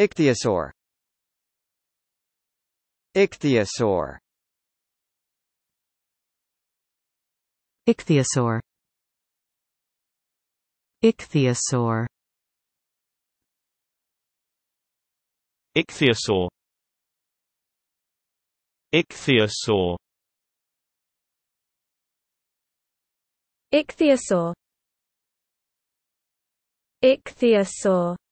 Ichthyosaur Ichthyosaur Ichthyosaur Ichthyosaur Ichthyosaur Ichthyosaur Ichthyosaur Ichthyosaur